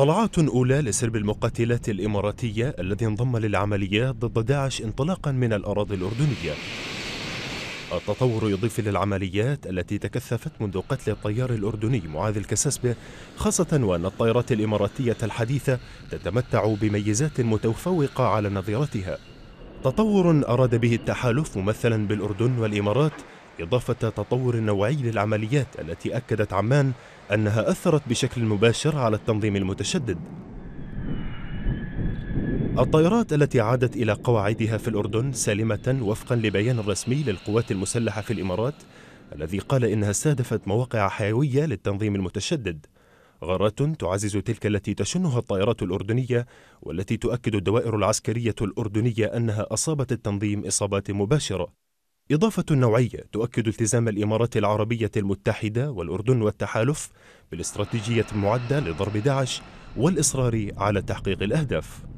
طلعات أولى لسرب المقاتلات الإماراتية الذي انضم للعمليات ضد داعش انطلاقا من الأراضي الأردنية التطور يضيف للعمليات التي تكثفت منذ قتل الطيار الأردني معاذ الكساسبة خاصة وأن الطائرات الإماراتية الحديثة تتمتع بميزات متفوقة على نظيرتها تطور أراد به التحالف ممثلا بالأردن والإمارات إضافة تطور نوعي للعمليات التي أكدت عمان أنها أثرت بشكل مباشر على التنظيم المتشدد الطائرات التي عادت إلى قواعدها في الأردن سالمة وفقا لبيان رسمي للقوات المسلحة في الإمارات الذي قال إنها استهدفت مواقع حيوية للتنظيم المتشدد غارات تعزز تلك التي تشنها الطائرات الأردنية والتي تؤكد الدوائر العسكرية الأردنية أنها أصابت التنظيم إصابات مباشرة إضافة نوعية تؤكد التزام الإمارات العربية المتحدة والأردن والتحالف بالاستراتيجية المعدة لضرب داعش والإصرار على تحقيق الأهداف